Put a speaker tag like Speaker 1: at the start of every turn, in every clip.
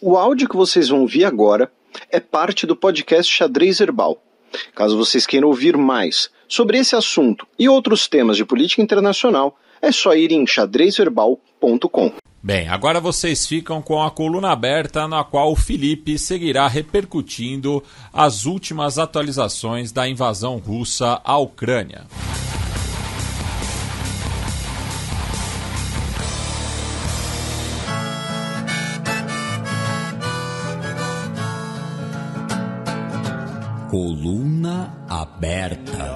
Speaker 1: O áudio que vocês vão ouvir agora é parte do podcast Xadrez Herbal. Caso vocês queiram ouvir mais sobre esse assunto e outros temas de política internacional, é só ir em xadrezverbal.com. Bem, agora vocês ficam com a coluna aberta na qual o Felipe seguirá repercutindo as últimas atualizações da invasão russa à Ucrânia. Coluna aberta.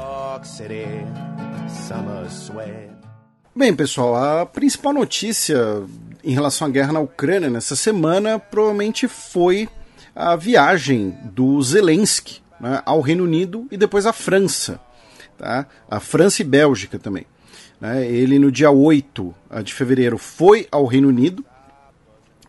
Speaker 1: Bem, pessoal, a principal notícia em relação à guerra na Ucrânia nessa semana provavelmente foi a viagem do Zelensky né, ao Reino Unido e depois à França. Tá? A França e Bélgica também. Né? Ele, no dia 8 ah, de fevereiro, foi ao Reino Unido.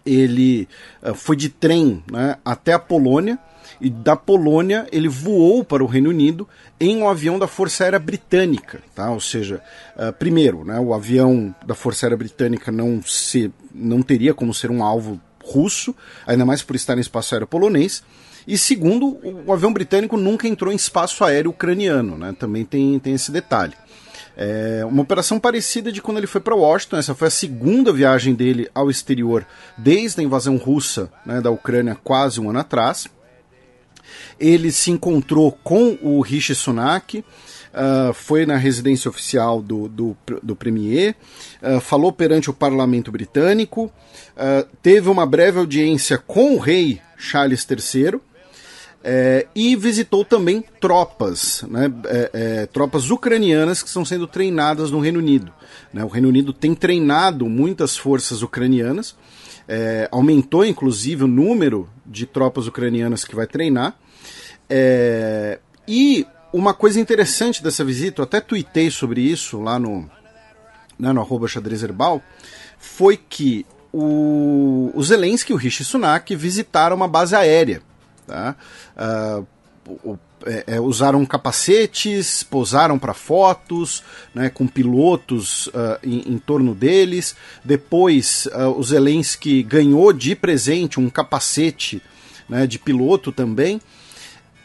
Speaker 1: Ele uh, foi de trem né, até a Polônia e da Polônia ele voou para o Reino Unido em um avião da Força Aérea Britânica, tá? Ou seja, uh, primeiro, né, o avião da Força Aérea Britânica não se não teria como ser um alvo russo, ainda mais por estar em espaço aéreo polonês. E segundo, o avião britânico nunca entrou em espaço aéreo ucraniano, né? Também tem, tem esse detalhe. É uma operação parecida de quando ele foi para Washington. Essa foi a segunda viagem dele ao exterior desde a invasão russa né, da Ucrânia quase um ano atrás. Ele se encontrou com o Rishi Sunak, Uh, foi na residência oficial do, do, do Premier, uh, falou perante o parlamento britânico, uh, teve uma breve audiência com o rei Charles III. Eh, e visitou também tropas, né, eh, eh, tropas ucranianas que estão sendo treinadas no Reino Unido. Né? O Reino Unido tem treinado muitas forças ucranianas, aumentou inclusive o número de tropas ucranianas que vai treinar. É, e uma coisa interessante dessa visita, eu até tuitei sobre isso lá no, né, no arroba xadrez herbal, foi que o, o Zelensky e o Rishi Sunak visitaram uma base aérea. Tá? Uh, o é, é, usaram capacetes, posaram para fotos, né, com pilotos uh, em, em, torno deles. Depois, uh, o Zelensky ganhou de presente um capacete né, de piloto também.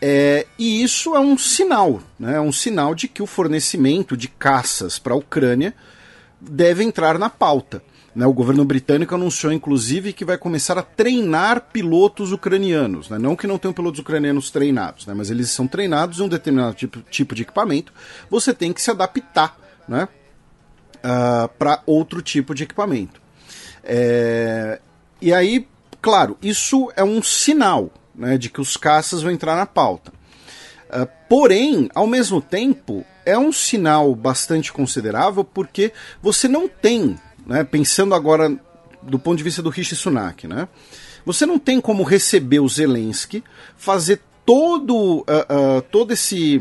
Speaker 1: É, e isso é um sinal, né, é um sinal de que o fornecimento de caças para a Ucrânia deve entrar na pauta. Né? O governo britânico anunciou, inclusive, que vai começar a treinar pilotos ucranianos. Né? Não que não tenham pilotos ucranianos treinados, né? mas eles são treinados em um determinado tipo, tipo de equipamento. Você tem que se adaptar né? Uh, ah, para outro tipo de equipamento. É... E aí, claro, isso é um sinal né, de que os caças vão entrar na pauta. Uh, porém, ao mesmo tempo, é um sinal bastante considerável porque você não tem né, pensando agora do ponto de vista do Rishi Sunak, né? Você não tem como receber o Zelensky, fazer todo, uh, uh, todo esse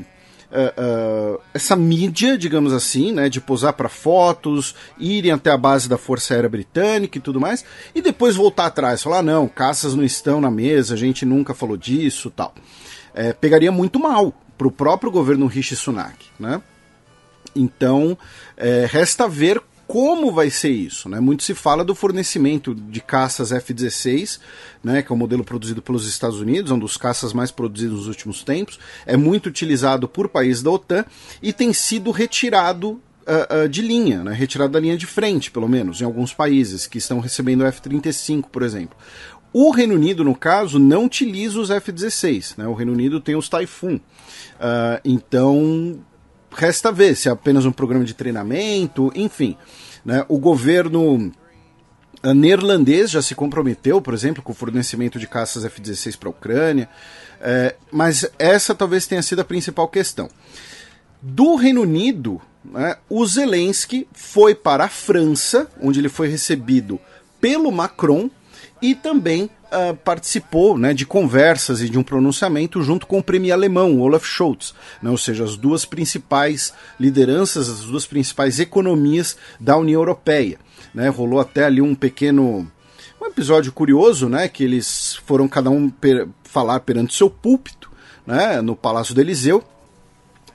Speaker 1: Uh, uh, essa mídia, digamos assim, né, de posar para fotos, irem até a base da Força Aérea Britânica e tudo mais, e depois voltar atrás, falar não, caças não estão na mesa, a gente nunca falou disso, tal. É, pegaria muito mal para o próprio governo Rishi Sunak, né? Então é, resta ver como vai ser isso. Né? Muito se fala do fornecimento de caças F-16, né, que é um modelo produzido pelos Estados Unidos, é um dos caças mais produzidos nos últimos tempos, é muito utilizado por países da OTAN e tem sido retirado ah, ah, de linha, né? retirado da linha de frente, pelo menos, em alguns países que estão recebendo F-35, por exemplo. O Reino Unido, no caso, não utiliza os F-16, né? o Reino Unido tem os Typhoon. Uh, ah, então, Resta ver se é apenas um programa de treinamento, enfim. Né? O governo ah, neerlandês já se comprometeu, por exemplo, com o fornecimento de caças F-16 para a Ucrânia, é, mas essa talvez tenha sido a principal questão. Do Reino Unido, né, o Zelensky foi para a França, onde ele foi recebido pelo Macron e também ah, participou né, de conversas e de um pronunciamento junto com o prêmio alemão Olaf Scholz, né, ou seja, as duas principais lideranças, as duas principais economias da União Europeia. Né, rolou até ali um pequeno um episódio curioso, né, que eles foram cada um per falar perante seu púlpito, né, no Palácio do Eliseu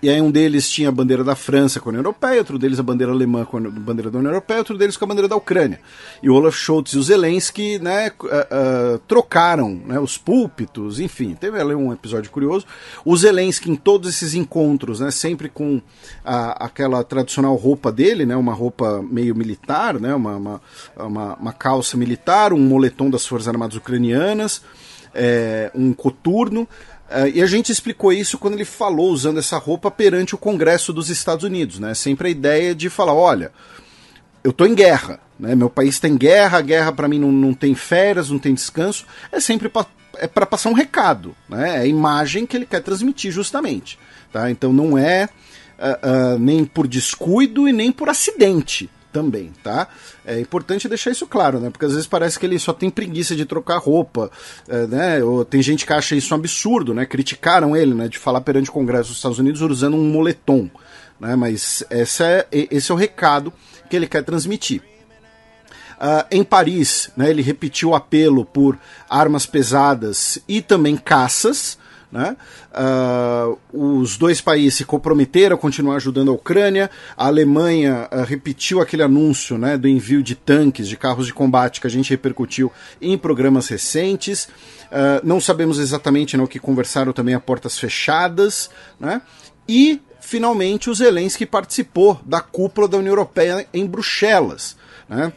Speaker 1: e aí um deles tinha a bandeira da França com a União Europeia, outro deles a bandeira alemã com a bandeira da União Europeia, outro deles com a bandeira da Ucrânia. E o Olaf Scholz e o Zelensky né, uh, uh, trocaram né, os púlpitos, enfim, teve ali um episódio curioso. O Zelensky em todos esses encontros, né, sempre com a, aquela tradicional roupa dele, né, uma roupa meio militar, né, uma, uma, uma, uma calça militar, um moletom das Forças Armadas Ucranianas, é, um coturno, Uh, e a gente explicou isso quando ele falou usando essa roupa perante o Congresso dos Estados Unidos, né? Sempre a ideia de falar, olha, eu estou em guerra, né? Meu país está em guerra, a guerra para mim não, não tem férias, não tem descanso, é sempre para é para passar um recado, né? É a imagem que ele quer transmitir justamente, tá? Então não é uh, uh, nem por descuido e nem por acidente, também, tá? É importante deixar isso claro, né? Porque às vezes parece que ele só tem preguiça de trocar roupa, é, né? Ou tem gente que acha isso um absurdo, né? Criticaram ele, né? De falar perante o Congresso dos Estados Unidos usando um moletom, né? Mas essa é, esse é o recado que ele quer transmitir. Uh, em Paris, né, ele repetiu o apelo por armas pesadas e também caças, né? Uh, os dois países se comprometeram a continuar ajudando a Ucrânia. A Alemanha uh, repetiu aquele anúncio né, do envio de tanques, de carros de combate que a gente repercutiu em programas recentes. Uh, não sabemos exatamente né, o que conversaram também a portas fechadas. Né? E, finalmente, o Zelensky participou da cúpula da União Europeia em Bruxelas. Né?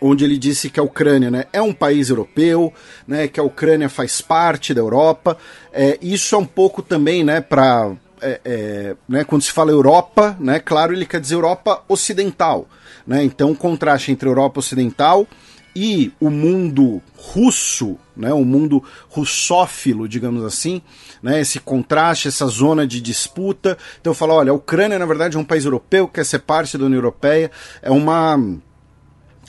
Speaker 1: onde ele disse que a Ucrânia né, é um país europeu, né, que a Ucrânia faz parte da Europa. É, isso é um pouco também né, para. É, é, né, quando se fala Europa, né, claro, ele quer dizer Europa Ocidental. Né, então, o contraste entre Europa Ocidental e o mundo russo, né, o mundo russófilo, digamos assim, né, esse contraste, essa zona de disputa. Então, fala: olha, a Ucrânia, na verdade, é um país europeu, quer ser parte da União Europeia, é uma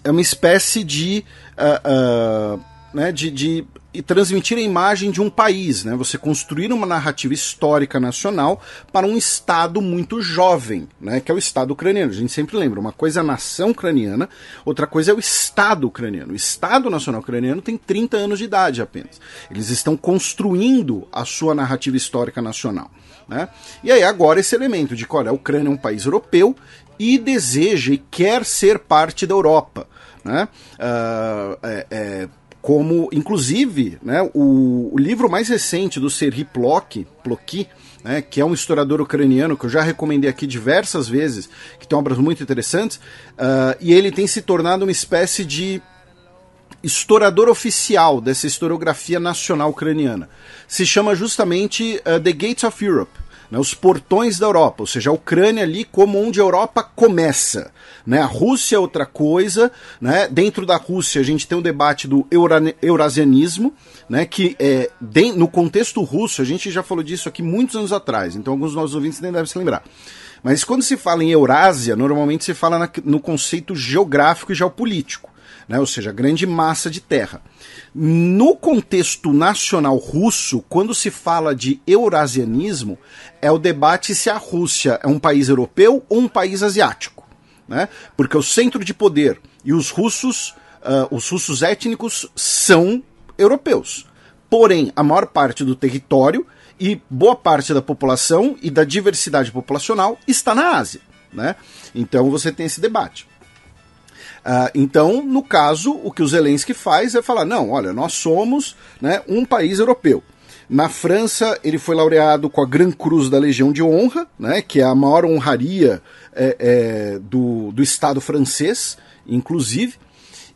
Speaker 1: é uma espécie de, uh, uh, né, de, de transmitir a imagem de um país, né? Você construir uma narrativa histórica nacional para um estado muito jovem, né? Que é o estado ucraniano. A gente sempre lembra, uma coisa é a nação ucraniana, outra coisa é o estado ucraniano. O estado nacional ucraniano tem 30 anos de idade apenas. Eles estão construindo a sua narrativa histórica nacional, né? E aí agora esse elemento de que, olha, a Ucrânia é um país europeu e deseja e quer ser parte da Europa. Né? Uh, é, é, como, inclusive, né, o, o, livro mais recente do Serhi Plock, Plocky, né, que é um historiador ucraniano que eu já recomendei aqui diversas vezes, que tem obras muito interessantes, uh, e ele tem se tornado uma espécie de historiador oficial dessa historiografia nacional ucraniana. Se chama justamente uh, The Gates of Europe né, os portões da Europa, ou seja, a Ucrânia ali como onde a Europa começa. Né? A Rússia é outra coisa. Né? Dentro da Rússia, a gente tem o um debate do eura, eurasianismo, né? que é, de, no contexto russo, a gente já falou disso aqui muitos anos atrás, então alguns dos nossos ouvintes nem devem se lembrar. Mas quando se fala em Eurásia, normalmente se fala na, no conceito geográfico e geopolítico né? ou seja, grande massa de terra. No contexto nacional russo, quando se fala de eurasianismo, é o debate se a Rússia é um país europeu ou um país asiático. Né? Porque o centro de poder e os russos, uh, os russos étnicos, são europeus. Porém, a maior parte do território e boa parte da população e da diversidade populacional está na Ásia. Né? Então você tem esse debate. Ah, então, no caso, o que o Zelensky faz é falar: não, olha, nós somos né, um país europeu. Na França, ele foi laureado com a Gran Cruz da Legião de Honra, né, que é a maior honraria é, é, do, do Estado francês, inclusive.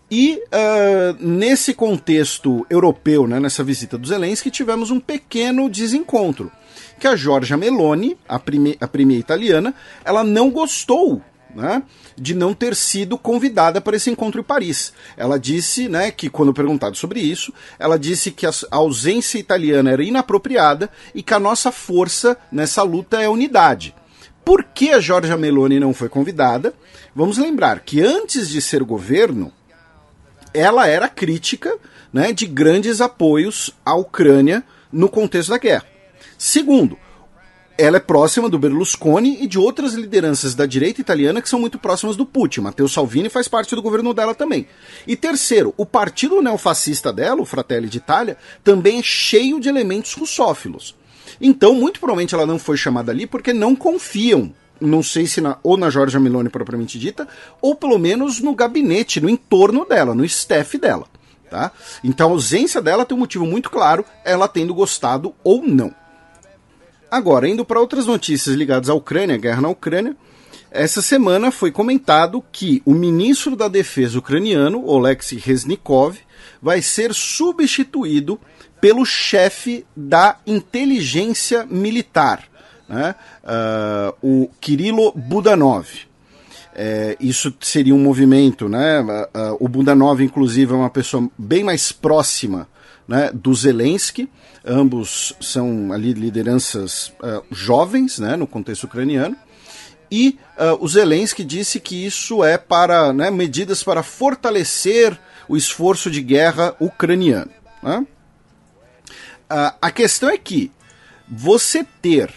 Speaker 1: E uh, nesse contexto europeu, né, nessa visita do Zelensky, tivemos um pequeno desencontro. Que a Giorgia Meloni, a, prime a primeira italiana, ela não gostou né, de não ter sido convidada para esse encontro em Paris. Ela disse né, que, quando perguntado sobre isso, ela disse que a ausência italiana era inapropriada e que a nossa força nessa luta é unidade. Por que a Giorgia Meloni não foi convidada? Vamos lembrar que antes de ser governo, ela era crítica né, de grandes apoios à Ucrânia no contexto da guerra. Segundo, ela é próxima do Berlusconi e de outras lideranças da direita italiana que são muito próximas do Putin. Matteo Salvini faz parte do governo dela também. E terceiro, o partido neofascista dela, o Fratelli d'Italia, também é cheio de elementos russófilos. Então, muito provavelmente ela não foi chamada ali porque não confiam não sei se na, ou na Giorgia Meloni propriamente dita, ou pelo menos no gabinete, no entorno dela, no staff dela. Tá? Então a ausência dela tem um motivo muito claro, ela tendo gostado ou não. Agora, indo para outras notícias ligadas à Ucrânia, guerra na Ucrânia, essa semana foi comentado que o ministro da Defesa ucraniano, Oleksiy Reznikov, vai ser substituído pelo chefe da inteligência militar, né? Uh, o Kirilo Budanov. É, isso seria um movimento, né? Uh, uh, o Budanov, inclusive, é uma pessoa bem mais próxima né, do Zelensky. Ambos são ali lideranças uh, jovens né, no contexto ucraniano. E uh, o Zelensky disse que isso é para né, medidas para fortalecer o esforço de guerra ucraniano. Né? Uh, a questão é que você ter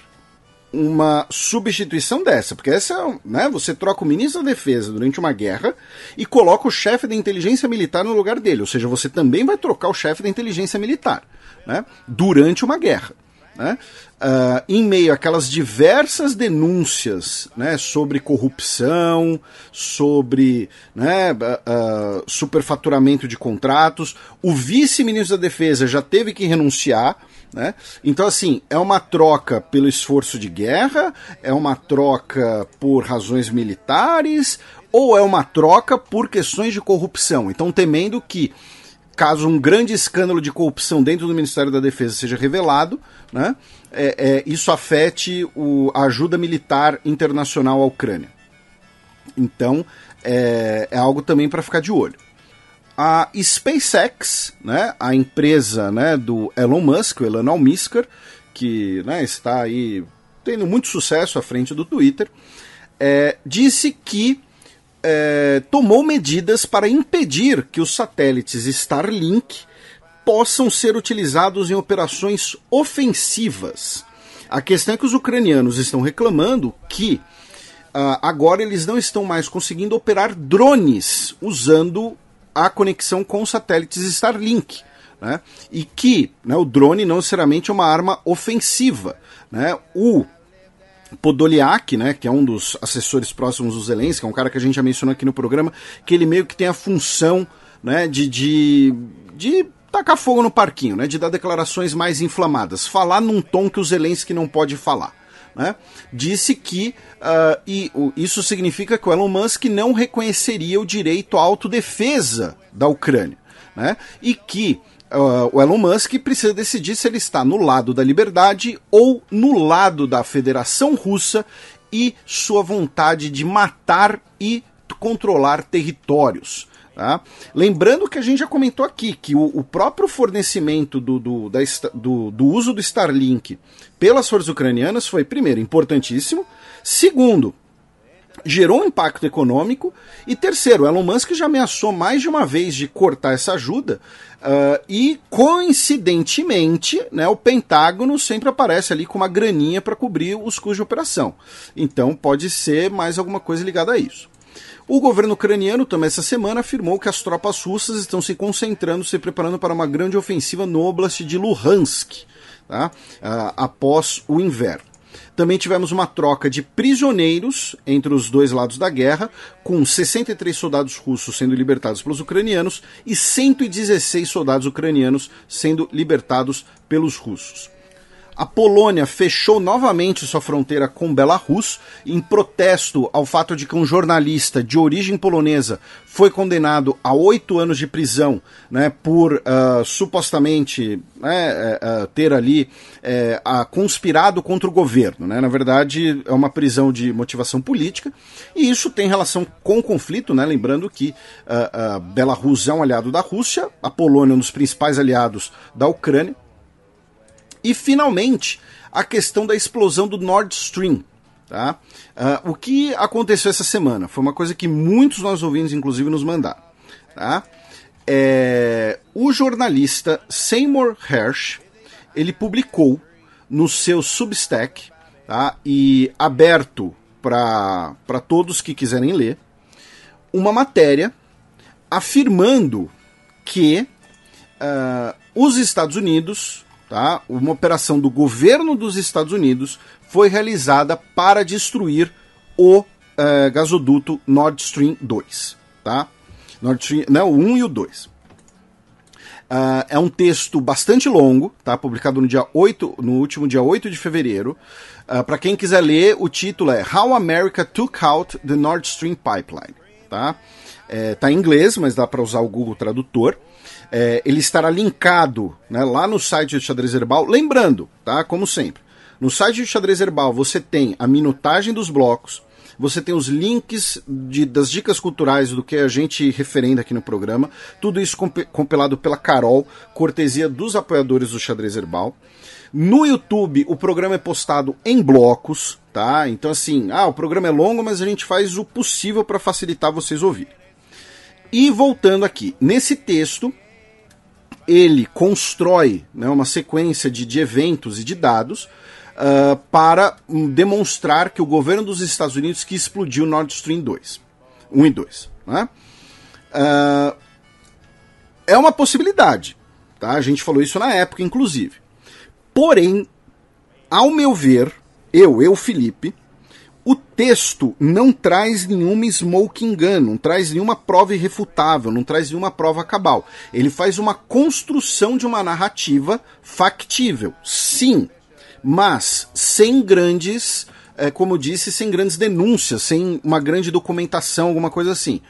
Speaker 1: uma substituição dessa, porque essa, né, você troca o ministro da defesa durante uma guerra e coloca o chefe da inteligência militar no lugar dele, ou seja, você também vai trocar o chefe da inteligência militar, né, durante uma guerra né? Uh, em meio àquelas diversas denúncias né, sobre corrupção, sobre né, uh, superfaturamento de contratos, o vice-ministro da Defesa já teve que renunciar. Né? Então, assim, é uma troca pelo esforço de guerra, é uma troca por razões militares, ou é uma troca por questões de corrupção. Então, temendo que caso um grande escândalo de corrupção dentro do Ministério da Defesa seja revelado, né, é, é, isso afete o, a ajuda militar internacional à Ucrânia. Então, é, é algo também para ficar de olho. A SpaceX, né, a empresa né, do Elon Musk, o Elon Almíscar, que né, está aí tendo muito sucesso à frente do Twitter, é, disse que é, tomou medidas para impedir que os satélites Starlink possam ser utilizados em operações ofensivas. A questão é que os ucranianos estão reclamando que uh, agora eles não estão mais conseguindo operar drones usando a conexão com satélites Starlink. Né? E que né, o drone não necessariamente é uma arma ofensiva. Né? O Podoliak, né, que é um dos assessores próximos do Zelensky, é um cara que a gente já mencionou aqui no programa, que ele meio que tem a função né, de, de, de tacar fogo no parquinho, né, de dar declarações mais inflamadas, falar num tom que o Zelensky não pode falar. Né, disse que uh, e, isso significa que o Elon Musk não reconheceria o direito à autodefesa da Ucrânia. Né, e que uh, o Elon Musk precisa decidir se ele está no lado da liberdade ou no lado da Federação Russa e sua vontade de matar e controlar territórios. Tá? Lembrando que a gente já comentou aqui que o, o próprio fornecimento do, do, da, do, do uso do Starlink pelas forças ucranianas foi, primeiro, importantíssimo, segundo, gerou um impacto econômico. E terceiro, Elon Musk já ameaçou mais de uma vez de cortar essa ajuda. Uh, e coincidentemente, né, o Pentágono sempre aparece ali com uma graninha para cobrir os custos de operação. Então pode ser mais alguma coisa ligada a isso. O governo ucraniano também essa semana afirmou que as tropas russas estão se concentrando, se preparando para uma grande ofensiva no oblast de Luhansk, tá? Uh, após o inverno. Também tivemos uma troca de prisioneiros entre os dois lados da guerra, com 63 soldados russos sendo libertados pelos ucranianos e 116 soldados ucranianos sendo libertados pelos russos. A Polônia fechou novamente sua fronteira com Belarus em protesto ao fato de que um jornalista de origem polonesa foi condenado a oito anos de prisão né, por uh, supostamente né, uh, ter ali uh, conspirado contra o governo. Né? Na verdade, é uma prisão de motivação política e isso tem relação com o conflito. Né? Lembrando que ah, ah, Belarus é um aliado da Rússia, a Polônia é um dos principais aliados da Ucrânia. E finalmente, a questão da explosão do Nord Stream. Tá? Uh, o que aconteceu essa semana? Foi uma coisa que muitos nós ouvintes, inclusive, nos mandaram. Tá? É, o jornalista Seymour Hersh ele publicou no seu Substack tá? e aberto para todos que quiserem ler uma matéria afirmando que uh, os Estados Unidos tá? uma operação do governo dos Estados Unidos foi realizada para destruir o eh, gasoduto Nord Stream 2. Tá? Nord Stream, né? o 1 e o 2. Uh, ah, é um texto bastante longo, tá? Publicado no dia 8, no último dia 8 de fevereiro. Uh, ah, Para quem quiser ler, o título é How America Took Out the Nord Stream Pipeline: tá? É, tá em inglês, mas dá para usar o Google Tradutor. É, ele estará linkado né, lá no site do Xadrez Herbal. Lembrando, tá? Como sempre, no site do Xadrez Herbal você tem a minutagem dos blocos, você tem os links de, das dicas culturais do que a gente referenda aqui no programa, tudo isso comp compilado pela Carol, cortesia dos apoiadores do Xadrez Herbal. No YouTube, o programa é postado em blocos, tá? Então, assim, ah, o programa é longo, mas a gente faz o possível para facilitar vocês ouvirem. E voltando aqui, nesse texto, ele constrói né, uma sequência de, de eventos e de dados uh, para demonstrar que o governo dos Estados Unidos que explodiu Nord Stream 2. 1 e 2. Né? Uh, é uma possibilidade. Tá? A gente falou isso na época, inclusive. Porém, ao meu ver, eu, eu, Felipe, o texto não traz nenhuma smoking gun, não traz nenhuma prova irrefutável, não traz nenhuma prova cabal. Ele faz uma construção de uma narrativa factível, sim, mas sem grandes, é, como eu disse, sem grandes denúncias, sem uma grande documentação, alguma coisa assim.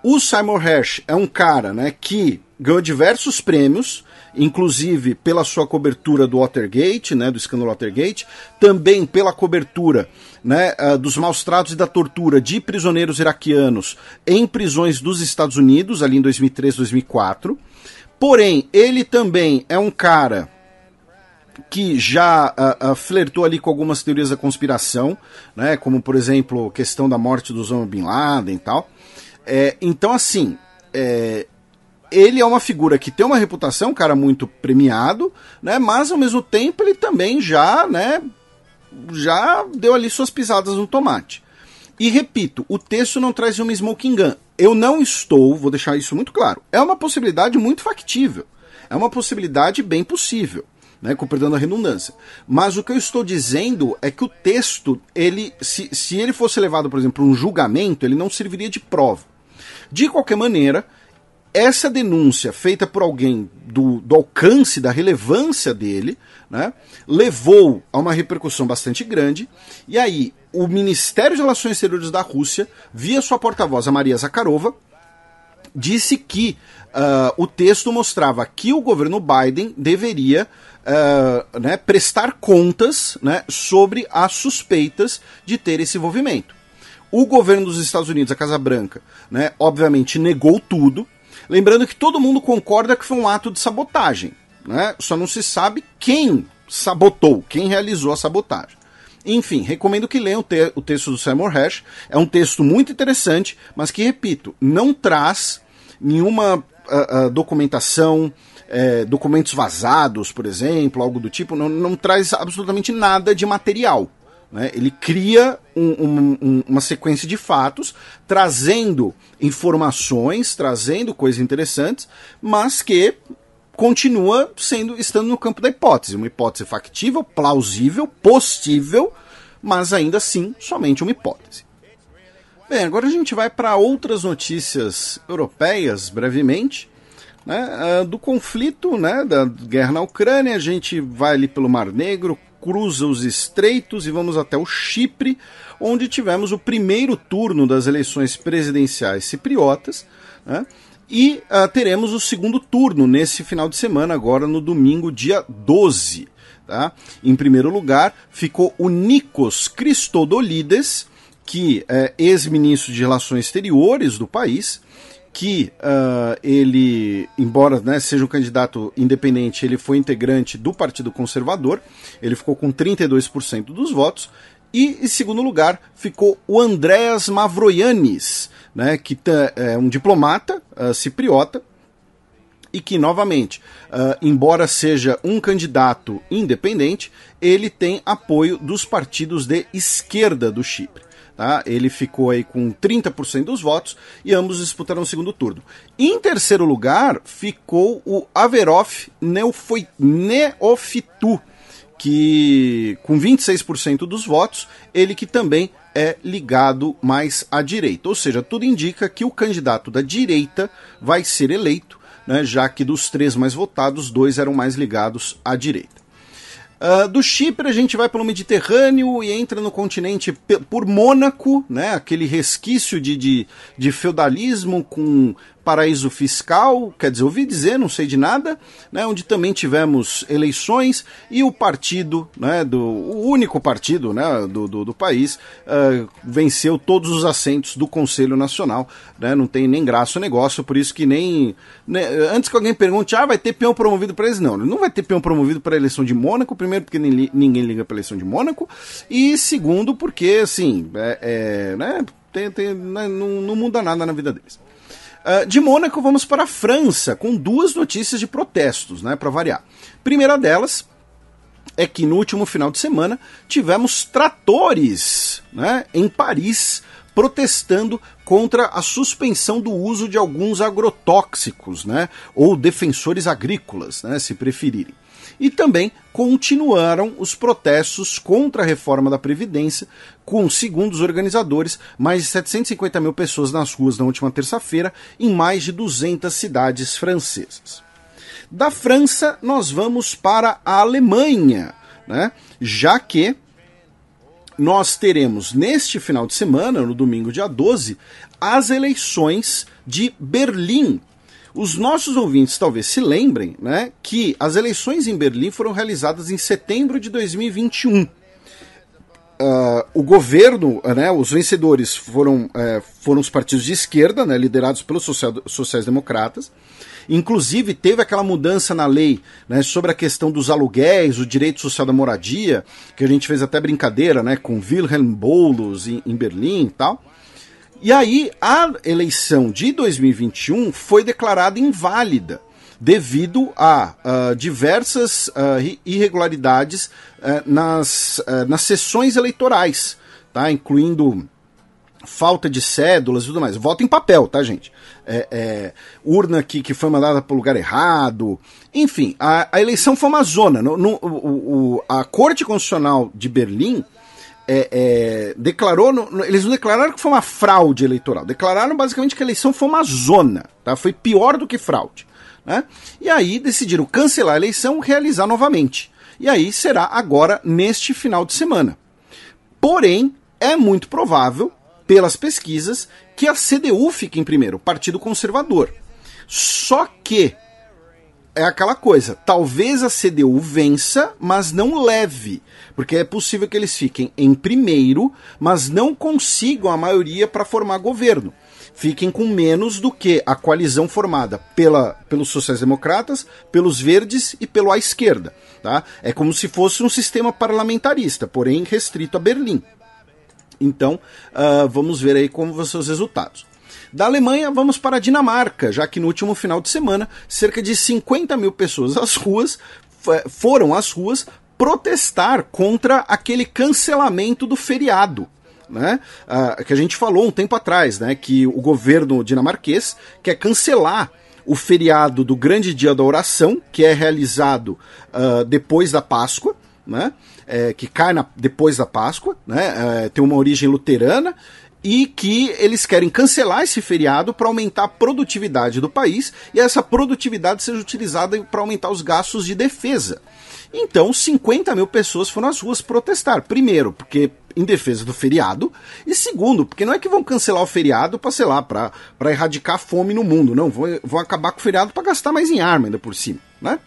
Speaker 1: O Simon Hersh é um cara né, que ganhou diversos prêmios, inclusive pela sua cobertura do Watergate, né, do escândalo Watergate, também pela cobertura né, ah, dos maus tratos e da tortura de prisioneiros iraquianos em prisões dos Estados Unidos, ali em 2003, 2004. Porém, ele também é um cara que já uh, uh, flertou ali com algumas teorias da conspiração, né, como por exemplo a questão da morte do Osama Bin Laden e tal. É, então, assim, é, ele é uma figura que tem uma reputação, um cara muito premiado, né? Mas ao mesmo tempo ele também já, né, já deu ali suas pisadas no tomate. E repito, o texto não traz uma smoking gun. Eu não estou, vou deixar isso muito claro. É uma possibilidade muito factível. É uma possibilidade bem possível, né, com perdão redundância. Mas o que eu estou dizendo é que o texto, ele se, se ele fosse levado, por exemplo, para um julgamento, ele não serviria de prova. De qualquer maneira, essa denúncia feita por alguém do, do alcance, da relevância dele, né, levou a uma repercussão bastante grande. E aí, o Ministério de Relações Exteriores da Rússia, via sua porta-voz, a Maria Zakharova, disse que uh, o texto mostrava que o governo Biden deveria uh, né, prestar contas né, sobre as suspeitas de ter esse envolvimento. O governo dos Estados Unidos, a Casa Branca, né, obviamente negou tudo, Lembrando que todo mundo concorda que foi um ato de sabotagem, né? Só não se sabe quem sabotou, quem realizou a sabotagem. Enfim, recomendo que leiam o, te o texto do Seymour Hash. É um texto muito interessante, mas que, repito, não traz nenhuma uh, uh, documentação, uh, documentos vazados, por exemplo, algo do tipo. Não, não traz absolutamente nada de material. Né? Ele cria um, um, uma sequência de fatos, trazendo informações, trazendo coisas interessantes, mas que continua sendo estando no campo da hipótese, uma hipótese factível, plausível, possível, mas ainda assim somente uma hipótese. Bem, agora a gente vai para outras notícias europeias brevemente. Né, ah, do conflito, né, da guerra na Ucrânia, a gente vai ali pelo Mar Negro, cruza os estreitos e vamos até o Chipre, onde tivemos o primeiro turno das eleições presidenciais cipriotas. Né? E uh, teremos o segundo turno nesse final de semana, agora no domingo, dia 12. Tá? Em primeiro lugar, ficou o Nikos Christodolides, que é ex-ministro de Relações Exteriores do país, que uh, ele, embora né, seja um candidato independente, ele foi integrante do Partido Conservador, ele ficou com 32% dos votos, e em segundo lugar ficou o Andreas Mavroianis, né, que é um diplomata uh, cipriota, e que, novamente, uh, embora seja um candidato independente, ele tem apoio dos partidos de esquerda do Chipre. Tá? Ele ficou aí com 30% dos votos e ambos disputaram o segundo turno. Em terceiro lugar ficou o Averof Neofitu, que com 26% dos votos, ele que também é ligado mais à direita. Ou seja, tudo indica que o candidato da direita vai ser eleito, né, já que dos três mais votados, dois eram mais ligados à direita. Uh, do Chipre a gente vai pelo Mediterrâneo e entra no continente por Mônaco, né? Aquele resquício de, de, de feudalismo com paraíso fiscal, quer dizer, ouvi dizer, não sei de nada, né, onde também tivemos eleições e o partido, né, do, o único partido né, do, do, do país, uh, venceu todos os assentos do Conselho Nacional. Né, não tem nem graça o negócio, por isso que nem. Né, antes que alguém pergunte, ah, vai ter peão promovido para eles? Não, não vai ter peão promovido para a eleição de Mônaco, primeiro, porque ninguém liga para a eleição de Mônaco, e segundo, porque, assim, é, é né, tem, tem, né, não, não muda nada na vida deles. Ah, de Mônaco, vamos para a França, com duas notícias de protestos, né, para variar. Primeira delas é que no último final de semana tivemos tratores né, em Paris protestando contra a suspensão do uso de alguns agrotóxicos, né, ou defensores agrícolas, né, se preferirem. E também continuaram os protestos contra a reforma da Previdência, com, segundo os organizadores, mais de 750 mil pessoas nas ruas na última terça-feira, em mais de 200 cidades francesas. Da França, nós vamos para a Alemanha, né? já que nós teremos neste final de semana, no domingo dia 12, as eleições de Berlim os nossos ouvintes talvez se lembrem né, que as eleições em Berlim foram realizadas em setembro de 2021. Uh, ah, o governo, né, os vencedores foram, uh, foram os partidos de esquerda, né, liderados pelos sociais-democratas. Inclusive, teve aquela mudança na lei né, sobre a questão dos aluguéis, o direito social da moradia, que a gente fez até brincadeira né, com Wilhelm Boulos em, em Berlim e tal. E aí a eleição de 2021 foi declarada inválida devido a uh, diversas uh, irregularidades uh, nas, eh, nas sessões eleitorais, tá? Incluindo falta de cédulas e tudo mais. Voto em papel, tá, gente? É, é, urna que, que foi mandada para o lugar errado. Enfim, a, a eleição foi uma zona. No, no, o, o, a Corte Constitucional de Berlim é, é, declarou. No, eles não declararam que foi uma fraude eleitoral. Declararam basicamente que a eleição foi uma zona. Tá? Foi pior do que fraude. Né? E aí decidiram cancelar a eleição realizar novamente. E aí será agora neste final de semana. Porém, é muito provável, pelas pesquisas, que a CDU fique em primeiro, Partido Conservador. Só que é aquela coisa, talvez a CDU vença, mas não leve porque é possível que eles fiquem em primeiro, mas não consigam a maioria para formar governo. Fiquem com menos do que a coalizão formada pela, pelos sociais-democratas, pelos verdes e pela esquerda. Tá? É como se fosse um sistema parlamentarista, porém restrito a Berlim. Então, uh, vamos ver aí como vão ser os resultados. Da Alemanha, vamos para a Dinamarca, já que no último final de semana, cerca de 50 mil pessoas às ruas foram às ruas protestar contra aquele cancelamento do feriado. Né? Ah, que a gente falou um tempo atrás, né? Que o governo dinamarquês quer cancelar o feriado do Grande Dia da Oração, que é realizado uh, depois da Páscoa, né? É, que cai na, depois da Páscoa, né? É, tem uma origem luterana e que eles querem cancelar esse feriado para aumentar a produtividade do país e essa produtividade seja utilizada para aumentar os gastos de defesa. Então, 50 mil pessoas foram às ruas protestar. Primeiro, porque em defesa do feriado, e segundo, porque não é que vão cancelar o feriado para, sei lá, para erradicar a fome no mundo, não, vão, vão acabar com o feriado para gastar mais em arma ainda por cima, né?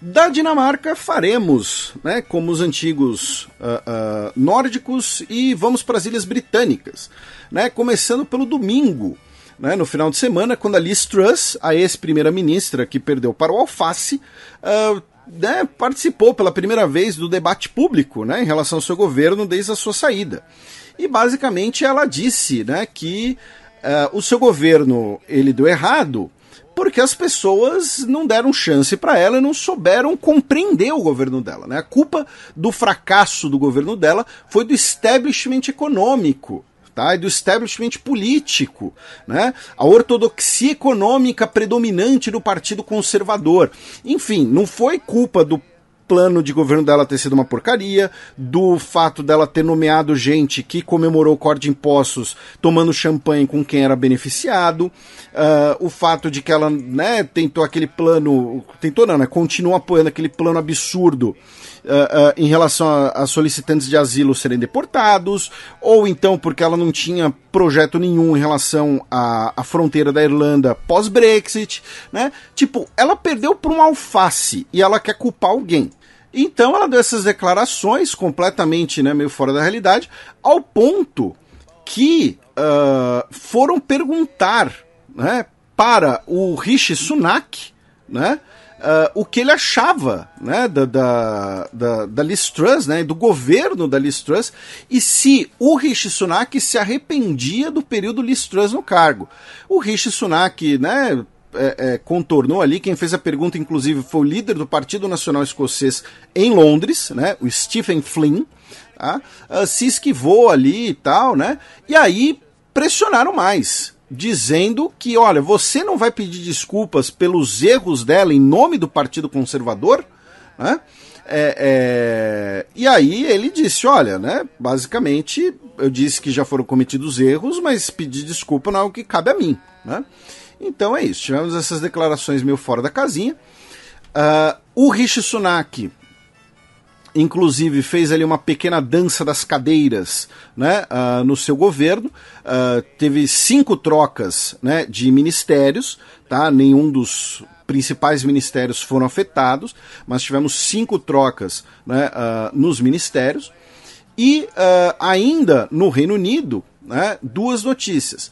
Speaker 1: Da Dinamarca faremos, né, como os antigos uh, uh, nórdicos, e vamos para as Ilhas Britânicas, né, começando pelo domingo, né, no final de semana, quando a Liz Truss, a ex-primeira-ministra que perdeu para o Alface, uh, né, participou pela primeira vez do debate público né, em relação ao seu governo desde a sua saída. E basicamente ela disse né, que uh, o seu governo ele deu errado porque as pessoas não deram chance para ela e não souberam compreender o governo dela. Né? A culpa do fracasso do governo dela foi do establishment econômico tá? e do establishment político, né? a ortodoxia econômica predominante do Partido Conservador. Enfim, não foi culpa do plano de governo dela ter sido uma porcaria, do fato dela ter nomeado gente que comemorou o corte de impostos tomando champanhe com quem era beneficiado, uh, o fato de que ela né, tentou aquele plano, tentou não, né, continua apoiando aquele plano absurdo uh, em relação a, a, solicitantes de asilo serem deportados, ou então porque ela não tinha projeto nenhum em relação à, à fronteira da Irlanda pós-Brexit, né? Tipo, ela perdeu por um alface e ela quer culpar alguém. Então ela deu essas declarações completamente, né, meio fora da realidade, ao ponto que uh, foram perguntar, né, para o Rishi Sunak, né, Uh, o que ele achava né, da, da, da, da Liz Truss, né, do governo da Liz Truss, e se o Rishi Sunak se arrependia do período Liz Truss no cargo. O Rishi Sunak né, é, é, contornou ali, quem fez a pergunta inclusive foi o líder do Partido Nacional Escocês em Londres, né, o Stephen Flynn, tá, uh, se esquivou ali e tal, né, e aí pressionaram mais, dizendo que, olha, você não vai pedir desculpas pelos erros dela em nome do Partido Conservador, né? É, é... E aí ele disse, olha, né? Basicamente, eu disse que já foram cometidos erros, mas pedir desculpa não é o que cabe a mim, né? Então é isso. Tivemos essas declarações meio fora da casinha. Uh, o Rishi Sunak inclusive fez ali uma pequena dança das cadeiras né, uh, no seu governo, uh, teve cinco trocas né, de ministérios, tá? nenhum dos principais ministérios foram afetados, mas tivemos cinco trocas né, uh, nos ministérios. E ainda no Reino Unido, né, duas notícias.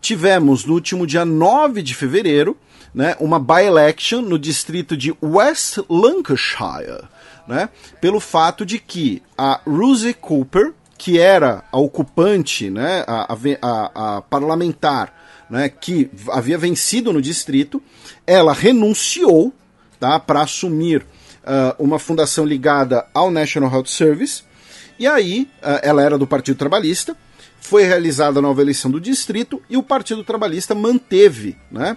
Speaker 1: tivemos no último dia 9 de fevereiro né, uma by-election no distrito de West Lancashire né? Pelo fato de que a Rosie Cooper, que era a ocupante, né, a, a, a parlamentar, né, que havia vencido no distrito, ela renunciou, tá, para assumir uh, uma fundação ligada ao National Health Service. E aí, uh, ela era do Partido Trabalhista, foi realizada a nova eleição do distrito e o Partido Trabalhista manteve, né,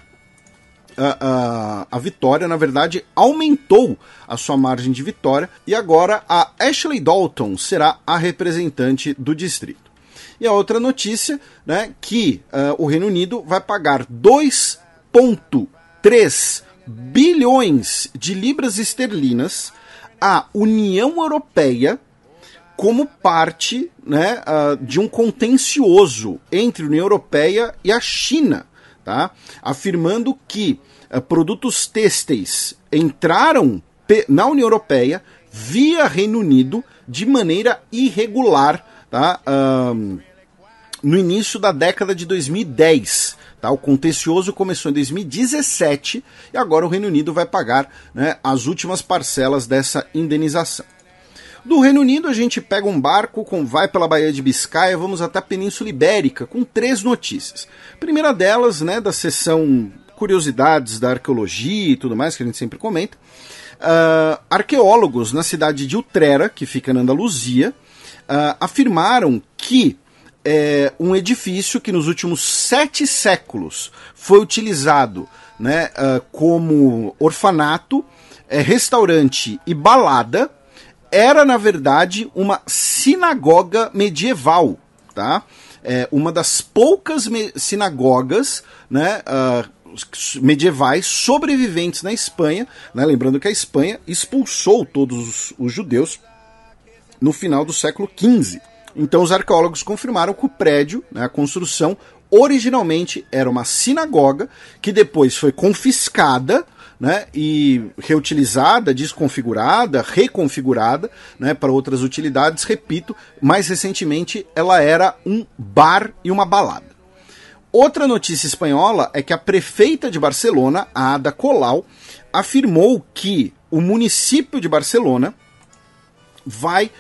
Speaker 1: a, a, vitória, na verdade, aumentou a sua margem de vitória e agora a Ashley Dalton será a representante do distrito. E a outra notícia, né, que uh, o Reino Unido vai pagar 2,3 bilhões de libras esterlinas à União Europeia como parte né, uh, de um contencioso entre a União Europeia e a China tá? afirmando que uh, produtos têxteis entraram na União Europeia via Reino Unido de maneira irregular tá? no início da década de 2010. Tá? O contencioso começou em 2017 e agora o Reino Unido vai pagar né, as últimas parcelas dessa indenização. Do Reino Unido, a gente pega um barco com vai pela Baía de Biscaia, vamos até a Península Ibérica, com três notícias. primeira delas, né, da seção curiosidades da arqueologia e tudo mais, que a gente sempre comenta. Uh, arqueólogos na cidade de Utrera, que fica na Andaluzia, uh, afirmaram que é, um edifício que nos últimos sete séculos foi utilizado né, uh, como orfanato, é, restaurante e balada era, na verdade, uma sinagoga medieval, tá? É uma das poucas sinagogas né, uh, medievais sobreviventes na Espanha, né? lembrando que a Espanha expulsou todos os, os judeus no final do século XV. Então os arqueólogos confirmaram que o prédio, né, a construção, originalmente era uma sinagoga que depois foi confiscada né? E reutilizada, desconfigurada, reconfigurada, né? Para outras utilidades, repito, mais recentemente ela era um bar e uma balada. Outra notícia espanhola é que a prefeita de Barcelona, a Ada Colau, afirmou que o município de Barcelona vai uh,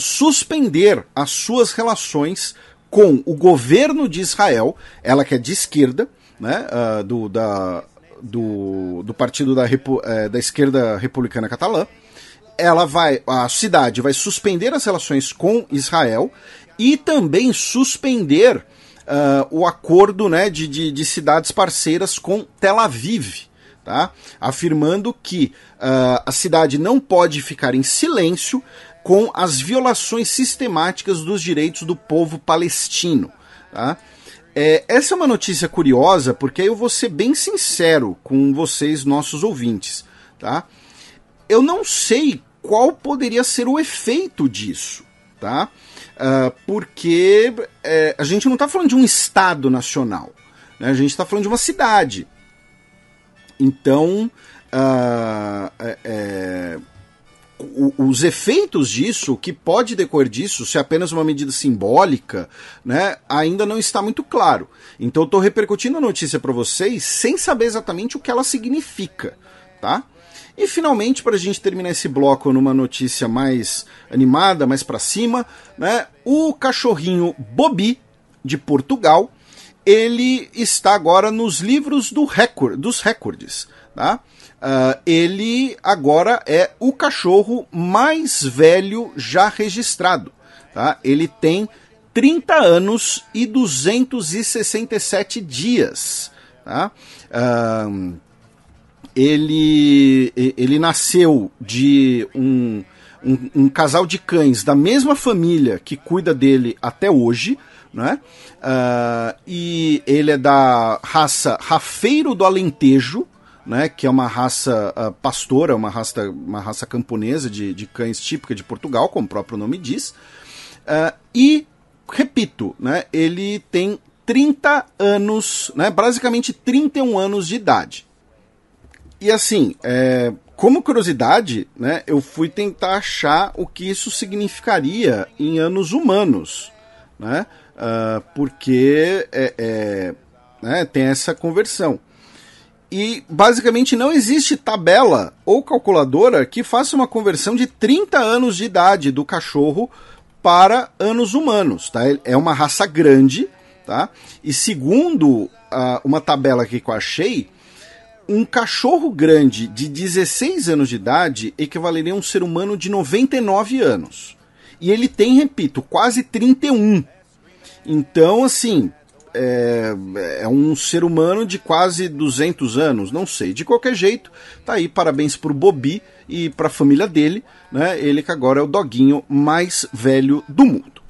Speaker 1: suspender as suas relações com o governo de Israel, ela que é de esquerda, né, uh, do, da do, do partido da, repu, é, da esquerda republicana catalã. Ela vai, a cidade vai suspender as relações com Israel e também suspender uh, o acordo né, de, de, de, cidades parceiras com Tel Aviv, tá? afirmando que uh, a cidade não pode ficar em silêncio com as violações sistemáticas dos direitos do povo palestino. Tá? É, essa é uma notícia curiosa, porque eu vou ser bem sincero com vocês, nossos ouvintes, tá? Eu não sei qual poderia ser o efeito disso, tá? Uh, porque é, a gente não está falando de um estado nacional, né? a gente está falando de uma cidade. Então, uh, é, é os efeitos disso, o que pode decorrer disso, se é apenas uma medida simbólica, né, ainda não está muito claro. Então eu estou repercutindo a notícia para vocês sem saber exatamente o que ela significa, tá? E finalmente, para a gente terminar esse bloco numa notícia mais animada, mais para cima, né, o cachorrinho Bobi de Portugal ele está agora nos livros do record, dos recordes. Tá? Uh, ele agora é o cachorro mais velho já registrado. Tá? Ele tem 30 anos e 267 dias. Tá? Uh, ele, ele nasceu de um, um, um casal de cães da mesma família que cuida dele até hoje né? Uh, e ele é da raça Rafeiro do Alentejo, né, que é uma raça uh, pastora, uma raça, uma raça camponesa de, de cães típica de Portugal, como o próprio nome diz. Uh, e, repito, né, ele tem 30 anos, né, basicamente 31 anos de idade. E assim, é, como curiosidade, né, eu fui tentar achar o que isso significaria em anos humanos. Né? uh, porque é, é, né, tem essa conversão. E basicamente não existe tabela ou calculadora que faça uma conversão de 30 anos de idade do cachorro para anos humanos. Tá? É uma raça grande, tá? E segundo uh, uma tabela aqui que eu achei, um cachorro grande de 16 anos de idade equivaleria a um ser humano de 99 anos. E ele tem, repito, quase 31. Então, assim, é, é, um ser humano de quase 200 anos, não sei. De qualquer jeito, tá aí, parabéns pro Bobi e pra família dele, né? Ele que agora é o doguinho mais velho do mundo.